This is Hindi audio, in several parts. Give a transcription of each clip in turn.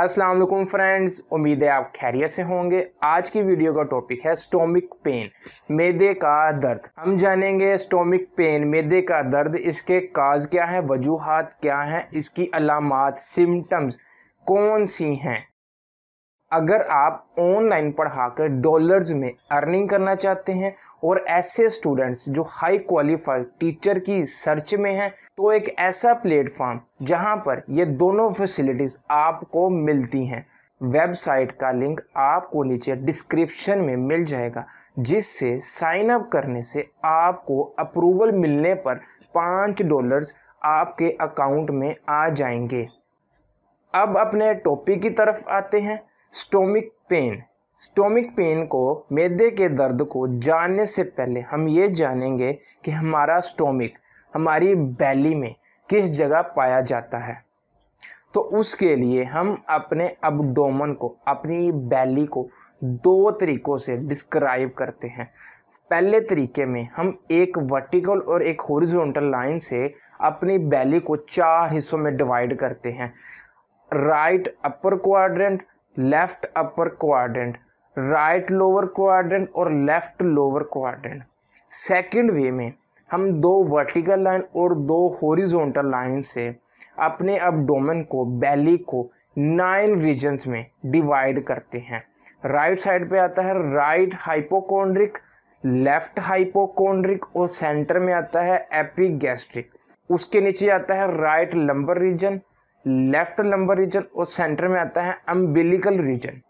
अस्सलाम वालेकुम फ्रेंड्स उम्मीद है आप खैरियत से होंगे आज की वीडियो का टॉपिक है स्टोमिक पेन मेदे का दर्द हम जानेंगे स्टोमिक पेन मेदे का दर्द इसके काज क्या है वजूहत क्या हैं इसकी अलामत सिम्टम्स कौन सी हैं अगर आप ऑनलाइन पढ़ाकर डॉलर्स में अर्निंग करना चाहते हैं और ऐसे स्टूडेंट्स जो हाई क्वालिफाइड टीचर की सर्च में हैं तो एक ऐसा प्लेटफॉर्म जहां पर ये दोनों फैसिलिटीज़ आपको मिलती हैं वेबसाइट का लिंक आपको नीचे डिस्क्रिप्शन में मिल जाएगा जिससे साइन अप करने से आपको अप्रूवल मिलने पर पाँच डॉलर्स आपके अकाउंट में आ जाएंगे अब अपने टॉपिक की तरफ आते हैं स्टोमिक पेन स्टोमिक पेन को मैदे के दर्द को जानने से पहले हम ये जानेंगे कि हमारा स्टोमिक हमारी बैली में किस जगह पाया जाता है तो उसके लिए हम अपने अबडोमन को अपनी बैली को दो तरीक़ों से डिस्क्राइब करते हैं पहले तरीके में हम एक वर्टिकल और एक हॉरिजॉन्टल लाइन से अपनी बैली को चार हिस्सों में डिवाइड करते हैं right upper quadrant left upper quadrant right lower quadrant और left lower quadrant second way में हम दो वर्टिकल लाइन और दो हॉरिजॉन्टल लाइन से अपने abdomen को बैली को नाइन रीजन्स में डिवाइड करते हैं राइट right साइड पे आता है राइट हाइपोकोंड्रिक लेफ्ट हाइपोकोंड्रिक और सेंटर में आता है एपिगैस्ट्रिक उसके नीचे आता है right lumbar region left lumbar region और सेंटर में आता है अम्बिलिकल रीजन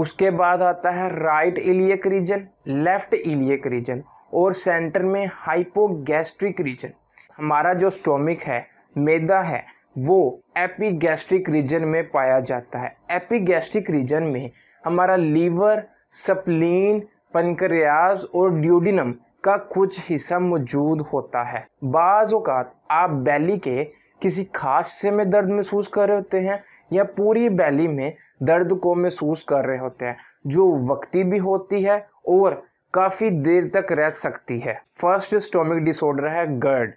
उसके बाद आता है right iliac region left iliac region और सेंटर में हाइपोगैस्ट्रिक रीजन हमारा जो स्टोमिक है मैदा है वो एपिगैस्ट्रिक रीजन में पाया जाता है एपिगैस्ट्रिक रीजन में हमारा लीवर सप्लीन पनक्रियाज और ड्यूडिनम का कुछ हिस्सा मौजूद होता है बाज़ अवत आप बैली के किसी खास हिस्से में दर्द महसूस कर रहे होते हैं या पूरी बैली में दर्द को महसूस कर रहे होते हैं जो वक्ती भी होती है और काफ़ी देर तक रह सकती है फर्स्ट स्टोमिक डिसऑर्डर है गर्ड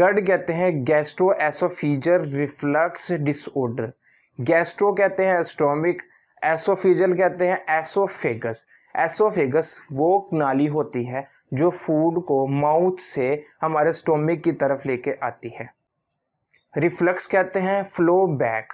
गर्ड कहते हैं gastro oesophageal reflux disorder gastro कहते हैं स्टोमिक एसोफीजल कहते हैं एसोफेगस एसोफेगस वो नाली होती है जो फूड को माउथ से हमारे स्टोमिक की तरफ लेके आती है रिफ्लक्स कहते हैं फ्लो बैक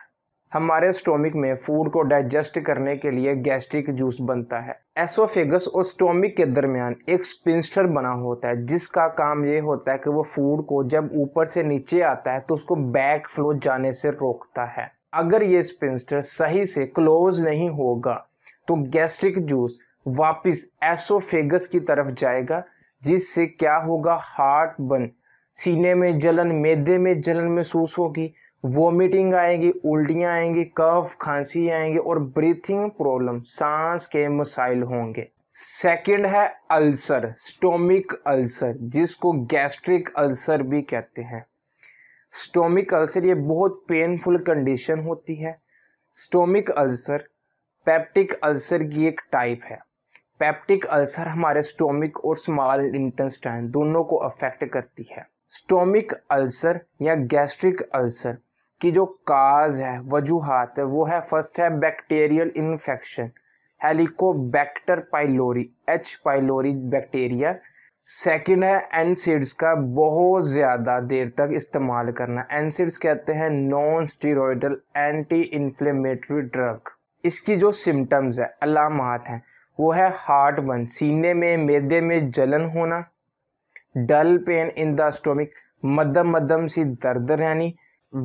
हमारे स्टोमिक में फूड को डाइजेस्ट करने के लिए गैस्ट्रिक जूस बनता है एसोफेगस और स्टोमिक के दरमियान एक स्पिंस्टर बना होता है जिसका काम ये होता है कि वो फूड को जब ऊपर से नीचे आता है तो उसको बैक फ्लो जाने से रोकता है अगर ये स्पिंस्टर सही से क्लोज नहीं होगा तो गैस्ट्रिक जूस वापस एसोफेगस की तरफ जाएगा जिससे क्या होगा हार्ट बन सीने में जलन मैदे में जलन महसूस होगी वोमिटिंग आएगी उल्टियाँ आएंगी कफ खांसी आएंगी और ब्रीथिंग प्रॉब्लम सांस के मसाइल होंगे सेकंड है अल्सर स्टोमिक अल्सर जिसको गैस्ट्रिक अल्सर भी कहते हैं स्टोमिक अल्सर ये बहुत पेनफुल कंडीशन होती है स्टोमिक अल्सर पेप्टिक अल्सर की एक टाइप है पेप्टिक अल्सर हमारे स्टोमिक और स्मॉल इंटेस्टाइन दोनों को अफेक्ट करती है स्टोमिक अल्सर या गैस्ट्रिक अल्सर की जो काज है वजूहत है वो है फर्स्ट है bacterial infection Helicobacter pylori H pylori bacteria second है एनसीड्स का बहुत ज़्यादा देर तक इस्तेमाल करना एनसीड्स कहते हैं non steroidal anti inflammatory drug इसकी जो सिम्टम्स है अलामत हैं वो है हार्ट बन सीने में मैदे में जलन होना dull pain in the stomach मध्यम मध्यम सी दर्द यानी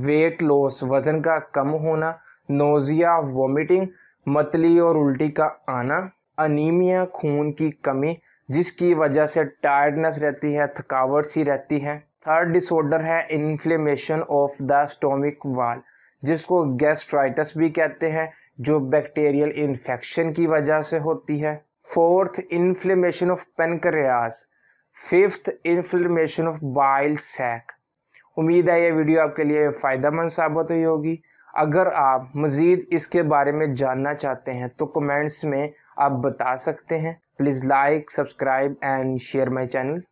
वेट लॉस वजन का कम होना नोजिया वॉमिटिंग मतली और उल्टी का आना अनीमिया खून की कमी जिसकी वजह से टायर्डनेस रहती है थकावट सी रहती है थर्ड डिसऑर्डर है inflammation of the stomach wall जिसको गैस्ट्राइटस भी कहते हैं जो बैक्टीरियल इन्फेक्शन की वजह से होती है fourth inflammation of pancreas fifth inflammation of bile sac उम्मीद है ये वीडियो आपके लिए फ़ायदा मंद साबित हुई होगी अगर आप मज़ीद इसके बारे में जानना चाहते हैं तो कमेंट्स में आप बता सकते हैं please like subscribe and share my channel